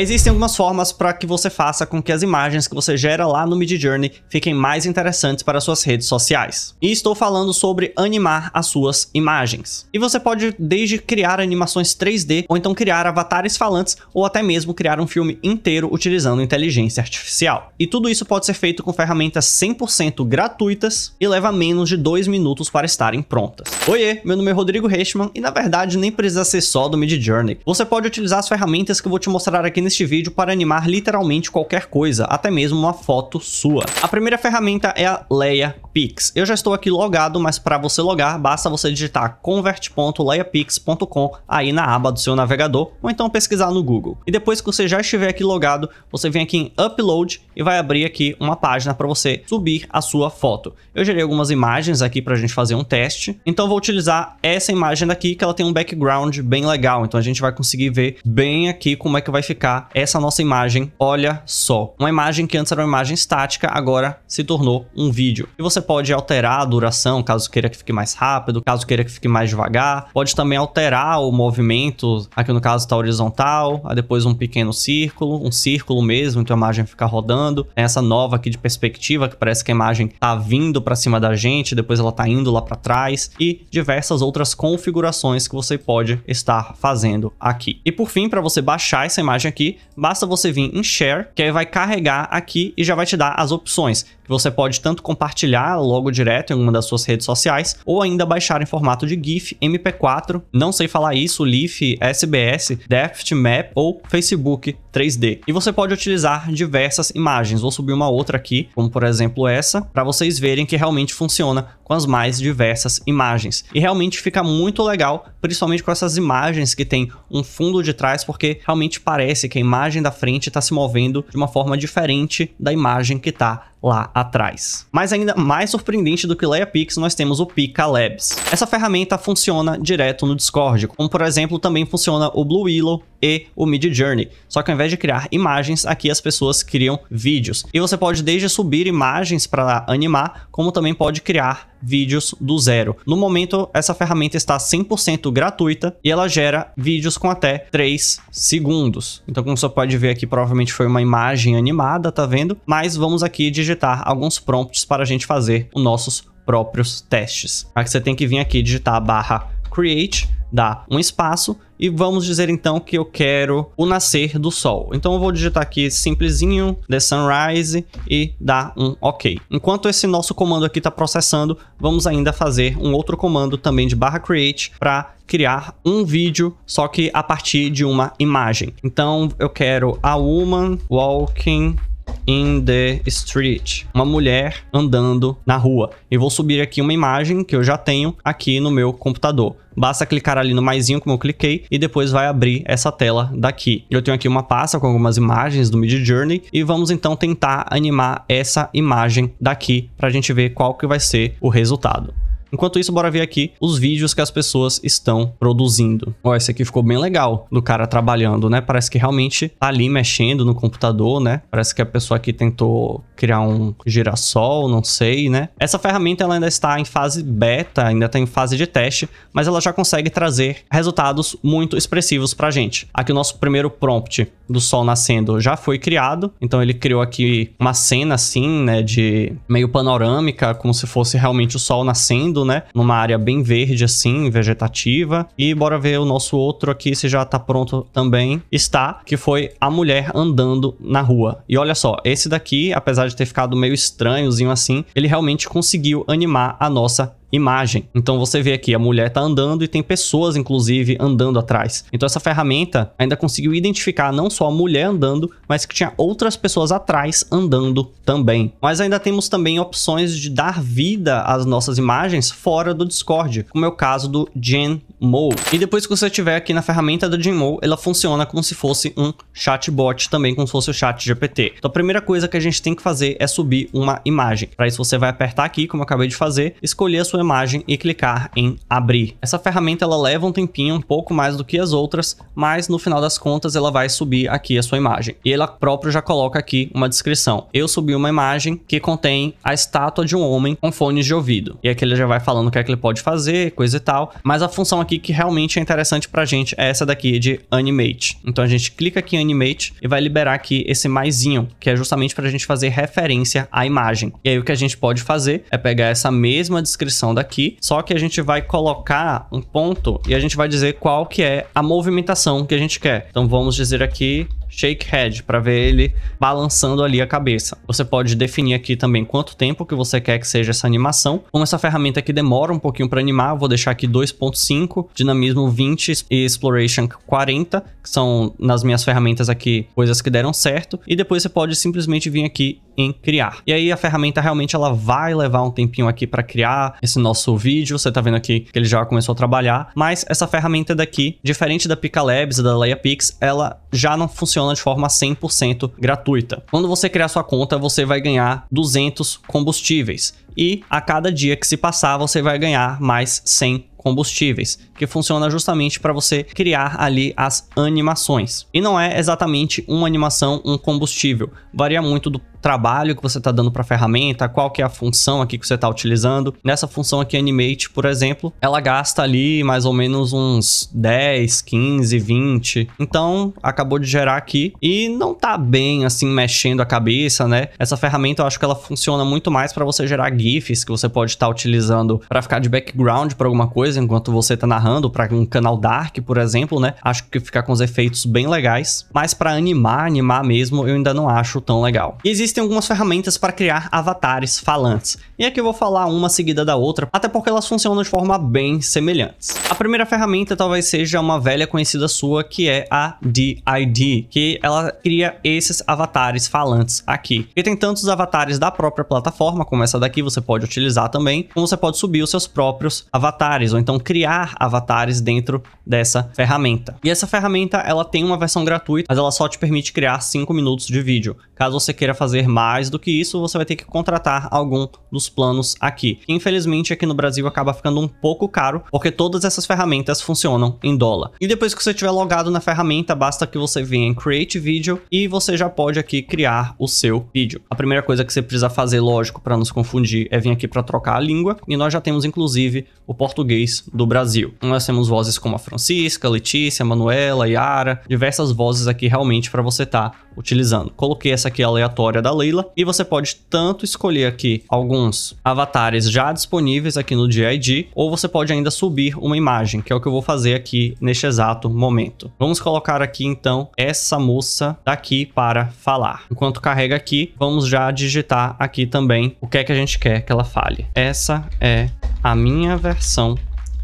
Existem algumas formas para que você faça com que as imagens que você gera lá no Midjourney fiquem mais interessantes para suas redes sociais. E estou falando sobre animar as suas imagens. E você pode desde criar animações 3D, ou então criar avatares falantes, ou até mesmo criar um filme inteiro utilizando inteligência artificial. E tudo isso pode ser feito com ferramentas 100% gratuitas e leva menos de 2 minutos para estarem prontas. Oiê, meu nome é Rodrigo Reichmann e na verdade nem precisa ser só do Midjourney. Você pode utilizar as ferramentas que eu vou te mostrar aqui neste vídeo para animar literalmente qualquer coisa, até mesmo uma foto sua. A primeira ferramenta é a LeiaPix. Eu já estou aqui logado, mas para você logar, basta você digitar convert.leiapix.com aí na aba do seu navegador, ou então pesquisar no Google. E depois que você já estiver aqui logado, você vem aqui em Upload e vai abrir aqui uma página para você subir a sua foto. Eu gerei algumas imagens aqui para a gente fazer um teste, então vou utilizar essa imagem daqui que ela tem um background bem legal, então a gente vai conseguir ver bem aqui como é que vai ficar Tá? Essa nossa imagem, olha só. Uma imagem que antes era uma imagem estática, agora se tornou um vídeo. E você pode alterar a duração, caso queira que fique mais rápido, caso queira que fique mais devagar. Pode também alterar o movimento, aqui no caso está horizontal, aí depois um pequeno círculo, um círculo mesmo, então a imagem fica rodando. Tem essa nova aqui de perspectiva, que parece que a imagem tá vindo para cima da gente, depois ela tá indo lá para trás e diversas outras configurações que você pode estar fazendo aqui. E por fim, para você baixar essa imagem aqui, aqui, basta você vir em Share, que aí vai carregar aqui e já vai te dar as opções, que você pode tanto compartilhar logo direto em uma das suas redes sociais, ou ainda baixar em formato de GIF, MP4, não sei falar isso, LIF, SBS, deft, Map ou Facebook, 3D. E você pode utilizar diversas imagens. Vou subir uma outra aqui, como por exemplo essa, para vocês verem que realmente funciona com as mais diversas imagens. E realmente fica muito legal, principalmente com essas imagens que tem um fundo de trás, porque realmente parece que a imagem da frente está se movendo de uma forma diferente da imagem que está lá atrás. Mas ainda mais surpreendente do que o LeiaPix, nós temos o Pika Labs. Essa ferramenta funciona direto no Discord, como por exemplo também funciona o Blue Willow e o Mid Journey. Só que ao invés de criar imagens, aqui as pessoas criam vídeos. E você pode desde subir imagens para animar, como também pode criar vídeos do zero. No momento, essa ferramenta está 100% gratuita e ela gera vídeos com até 3 segundos. Então, como você pode ver aqui, provavelmente foi uma imagem animada, tá vendo? Mas vamos aqui digitar alguns prompts para a gente fazer os nossos próprios testes. Aqui você tem que vir aqui digitar a barra create, dá um espaço e vamos dizer então que eu quero o nascer do sol. Então eu vou digitar aqui simplesinho, the sunrise e dar um ok. Enquanto esse nosso comando aqui está processando, vamos ainda fazer um outro comando também de barra create para criar um vídeo, só que a partir de uma imagem. Então eu quero a woman walking in the street. Uma mulher andando na rua. E vou subir aqui uma imagem que eu já tenho aqui no meu computador. Basta clicar ali no maisinho como eu cliquei e depois vai abrir essa tela daqui. Eu tenho aqui uma pasta com algumas imagens do Mid Journey e vamos então tentar animar essa imagem daqui para a gente ver qual que vai ser o resultado. Enquanto isso, bora ver aqui os vídeos que as pessoas estão produzindo. Ó, esse aqui ficou bem legal do cara trabalhando, né? Parece que realmente tá ali mexendo no computador, né? Parece que a pessoa aqui tentou criar um girassol, não sei, né? Essa ferramenta ela ainda está em fase beta, ainda está em fase de teste, mas ela já consegue trazer resultados muito expressivos pra gente. Aqui o nosso primeiro prompt do sol nascendo já foi criado, então ele criou aqui uma cena assim, né, de meio panorâmica, como se fosse realmente o sol nascendo né? Numa área bem verde, assim, vegetativa. E bora ver o nosso outro aqui, se já tá pronto também. Está, que foi a mulher andando na rua. E olha só, esse daqui, apesar de ter ficado meio estranhozinho assim, ele realmente conseguiu animar a nossa imagem. Então você vê aqui, a mulher está andando e tem pessoas, inclusive, andando atrás. Então essa ferramenta ainda conseguiu identificar não só a mulher andando, mas que tinha outras pessoas atrás andando também. Mas ainda temos também opções de dar vida às nossas imagens fora do Discord, como é o caso do Gen e depois que você tiver aqui na ferramenta da Gmail, ela funciona como se fosse um chatbot também, como se fosse o chat GPT. Então a primeira coisa que a gente tem que fazer é subir uma imagem. Para isso você vai apertar aqui, como eu acabei de fazer, escolher a sua imagem e clicar em abrir. Essa ferramenta ela leva um tempinho, um pouco mais do que as outras, mas no final das contas ela vai subir aqui a sua imagem. E ela própria já coloca aqui uma descrição. Eu subi uma imagem que contém a estátua de um homem com fones de ouvido. E aqui ele já vai falando o que é que ele pode fazer, coisa e tal. Mas a função aqui aqui que realmente é interessante pra gente é essa daqui de Animate. Então a gente clica aqui em Animate e vai liberar aqui esse maisinho, que é justamente pra gente fazer referência à imagem. E aí o que a gente pode fazer é pegar essa mesma descrição daqui, só que a gente vai colocar um ponto e a gente vai dizer qual que é a movimentação que a gente quer. Então vamos dizer aqui shake head para ver ele balançando ali a cabeça. Você pode definir aqui também quanto tempo que você quer que seja essa animação. Como essa ferramenta aqui demora um pouquinho para animar, vou deixar aqui 2.5, dinamismo 20 e exploration 40, que são nas minhas ferramentas aqui coisas que deram certo. E depois você pode simplesmente vir aqui em criar. E aí a ferramenta realmente ela vai levar um tempinho aqui para criar esse nosso vídeo. Você tá vendo aqui que ele já começou a trabalhar, mas essa ferramenta daqui, diferente da Picalabs e da Pix, ela já não funciona funciona de forma 100% gratuita. Quando você criar sua conta, você vai ganhar 200 combustíveis e a cada dia que se passar, você vai ganhar mais 100 combustíveis, que funciona justamente para você criar ali as animações. E não é exatamente uma animação, um combustível, varia muito do trabalho que você está dando para a ferramenta, qual que é a função aqui que você está utilizando. Nessa função aqui Animate, por exemplo, ela gasta ali mais ou menos uns 10, 15, 20. Então, acabou de gerar aqui e não tá bem assim mexendo a cabeça, né? Essa ferramenta eu acho que ela funciona muito mais para você gerar GIFs que você pode estar tá utilizando para ficar de background para alguma coisa enquanto você está narrando para um canal dark, por exemplo, né? Acho que fica com os efeitos bem legais, mas para animar, animar mesmo, eu ainda não acho tão legal. E existe existem algumas ferramentas para criar avatares falantes, e aqui eu vou falar uma seguida da outra, até porque elas funcionam de forma bem semelhantes. A primeira ferramenta talvez seja uma velha conhecida sua, que é a DID, que ela cria esses avatares falantes aqui. E tem tantos avatares da própria plataforma, como essa daqui você pode utilizar também, como você pode subir os seus próprios avatares, ou então criar avatares dentro dessa ferramenta. E essa ferramenta, ela tem uma versão gratuita, mas ela só te permite criar 5 minutos de vídeo. Caso você queira fazer fazer mais do que isso, você vai ter que contratar algum dos planos aqui. Infelizmente, aqui no Brasil acaba ficando um pouco caro, porque todas essas ferramentas funcionam em dólar. E depois que você tiver logado na ferramenta, basta que você venha em Create Video e você já pode aqui criar o seu vídeo. A primeira coisa que você precisa fazer, lógico, para nos confundir, é vir aqui para trocar a língua. E nós já temos, inclusive, o português do Brasil. Nós temos vozes como a Francisca, Letícia, Manuela, Yara, diversas vozes aqui realmente para você estar tá utilizando. Coloquei essa aqui aleatória da da Leila. E você pode tanto escolher aqui alguns avatares já disponíveis aqui no GID, ou você pode ainda subir uma imagem, que é o que eu vou fazer aqui neste exato momento. Vamos colocar aqui então essa moça daqui para falar. Enquanto carrega aqui, vamos já digitar aqui também o que é que a gente quer que ela fale. Essa é a minha versão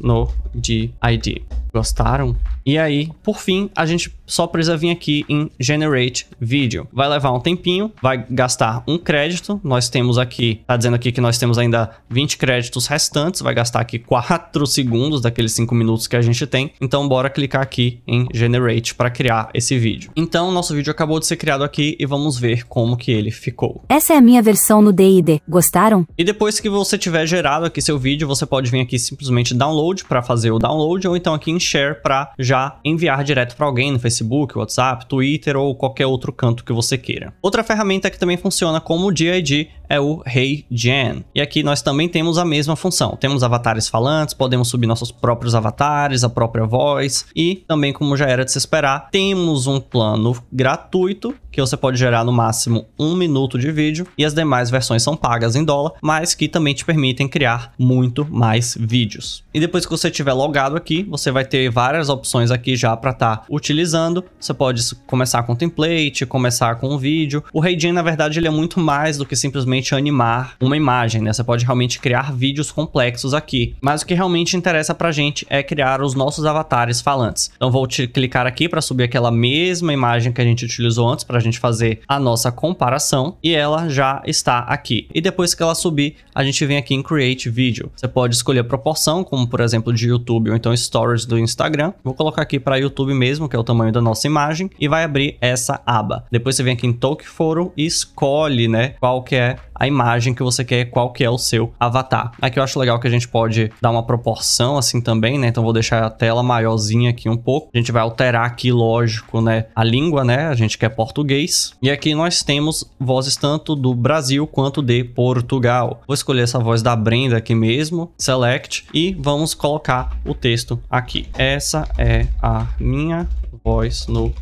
no GID. Gostaram? E aí, por fim, a gente só precisa vir aqui em Generate Video. Vai levar um tempinho, vai gastar um crédito. Nós temos aqui, tá dizendo aqui que nós temos ainda 20 créditos restantes, vai gastar aqui 4 segundos daqueles 5 minutos que a gente tem. Então bora clicar aqui em Generate para criar esse vídeo. Então nosso vídeo acabou de ser criado aqui e vamos ver como que ele ficou. Essa é a minha versão no D&D. Gostaram? E depois que você tiver gerado aqui seu vídeo, você pode vir aqui simplesmente download para fazer o download ou então aqui em share para já enviar direto para alguém no Facebook Facebook, WhatsApp, Twitter ou qualquer outro canto que você queira. Outra ferramenta que também funciona como GID é o HeyGen. E aqui nós também temos a mesma função. Temos avatares falantes, podemos subir nossos próprios avatares, a própria voz e também, como já era de se esperar, temos um plano gratuito que você pode gerar no máximo um minuto de vídeo e as demais versões são pagas em dólar, mas que também te permitem criar muito mais vídeos. E depois que você tiver logado aqui, você vai ter várias opções aqui já para estar tá utilizando começando, você pode começar com template, começar com um vídeo. O Raidin, na verdade, ele é muito mais do que simplesmente animar uma imagem, né? Você pode realmente criar vídeos complexos aqui. Mas o que realmente interessa pra gente é criar os nossos avatares falantes. Então vou clicar aqui para subir aquela mesma imagem que a gente utilizou antes para a gente fazer a nossa comparação e ela já está aqui. E depois que ela subir, a gente vem aqui em Create Video. Você pode escolher a proporção, como por exemplo de YouTube ou então Stories do Instagram. Vou colocar aqui para YouTube mesmo, que é o tamanho da da nossa imagem e vai abrir essa aba. Depois você vem aqui em Talk Photo e escolhe, né, qual que é a imagem que você quer, qual que é o seu avatar. Aqui eu acho legal que a gente pode dar uma proporção assim também, né? Então vou deixar a tela maiorzinha aqui um pouco. A gente vai alterar aqui, lógico, né, a língua, né? A gente quer português. E aqui nós temos vozes tanto do Brasil quanto de Portugal. Vou escolher essa voz da Brenda aqui mesmo, select e vamos colocar o texto aqui. Essa é a minha voz no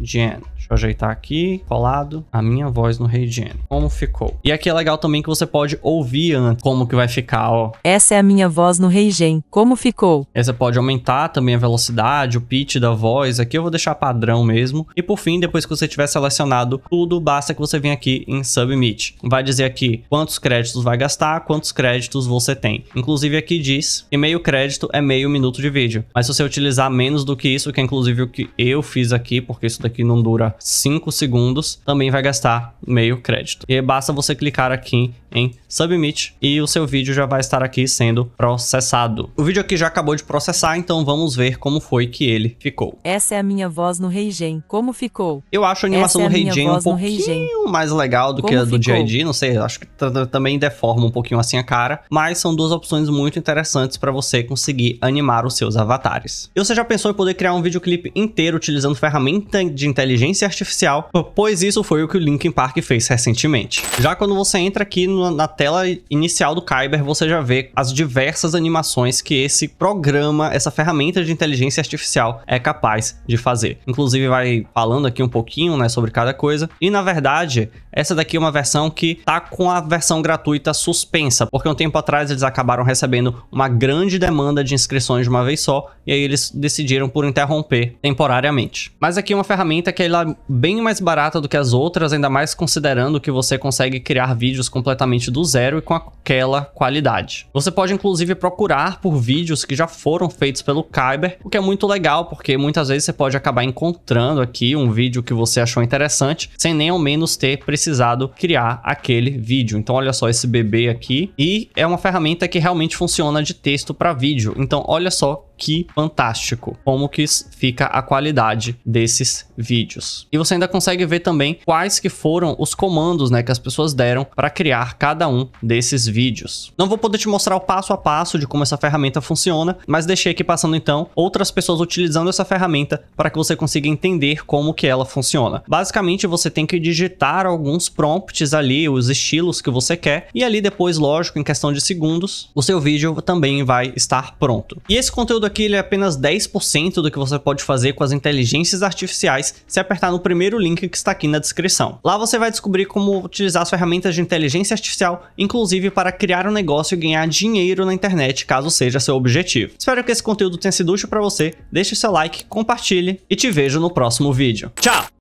Gen. Deixa eu ajeitar aqui, colado, a minha voz no Gen. Como ficou? E aqui é legal também que você pode ouvir como que vai ficar, ó. Essa é a minha voz no Gen. Como ficou? Aí você pode aumentar também a velocidade, o pitch da voz. Aqui eu vou deixar padrão mesmo. E por fim, depois que você tiver selecionado tudo, basta que você venha aqui em Submit. Vai dizer aqui quantos créditos vai gastar, quantos créditos você tem. Inclusive aqui diz que meio crédito é meio minuto de vídeo. Mas se você utilizar menos do que isso, que é inclusive o que eu fiz aqui, porque isso daqui não dura 5 segundos, também vai gastar meio crédito. E basta você clicar aqui em Submit e o seu vídeo já vai estar aqui sendo processado. O vídeo aqui já acabou de processar, então vamos ver como foi que ele ficou. Essa é a minha voz no Reigen. Como ficou? Eu acho a animação é do Reigen um pouquinho mais legal do como que a do JD, não sei, acho que também deforma um pouquinho assim a cara, mas são duas opções muito interessantes para você conseguir animar os seus avatares. E você já pensou em poder criar um videoclipe inteiro utilizando ferramenta de inteligência artificial? Pois isso foi o que o Linkin Park fez recentemente. Já quando você entra aqui no na tela inicial do Kyber você já vê as diversas animações que esse programa, essa ferramenta de inteligência artificial é capaz de fazer. Inclusive vai falando aqui um pouquinho, né, sobre cada coisa. E na verdade, essa daqui é uma versão que tá com a versão gratuita suspensa, porque um tempo atrás eles acabaram recebendo uma grande demanda de inscrições de uma vez só, e aí eles decidiram por interromper temporariamente. Mas aqui é uma ferramenta que ela é bem mais barata do que as outras, ainda mais considerando que você consegue criar vídeos completamente completamente do zero e com aquela qualidade. Você pode inclusive procurar por vídeos que já foram feitos pelo Kyber, o que é muito legal, porque muitas vezes você pode acabar encontrando aqui um vídeo que você achou interessante, sem nem ao menos ter precisado criar aquele vídeo. Então olha só esse bebê aqui, e é uma ferramenta que realmente funciona de texto para vídeo. Então olha só que fantástico como que fica a qualidade desses vídeos. E você ainda consegue ver também quais que foram os comandos né, que as pessoas deram para criar cada um desses vídeos. Não vou poder te mostrar o passo a passo de como essa ferramenta funciona, mas deixei aqui passando então outras pessoas utilizando essa ferramenta para que você consiga entender como que ela funciona. Basicamente você tem que digitar alguns prompts ali, os estilos que você quer, e ali depois, lógico, em questão de segundos, o seu vídeo também vai estar pronto. E esse conteúdo estudo é aqui é apenas 10% do que você pode fazer com as inteligências artificiais se apertar no primeiro link que está aqui na descrição. Lá você vai descobrir como utilizar as ferramentas de inteligência artificial, inclusive para criar um negócio e ganhar dinheiro na internet, caso seja seu objetivo. Espero que esse conteúdo tenha sido útil para você, deixe seu like, compartilhe e te vejo no próximo vídeo. Tchau!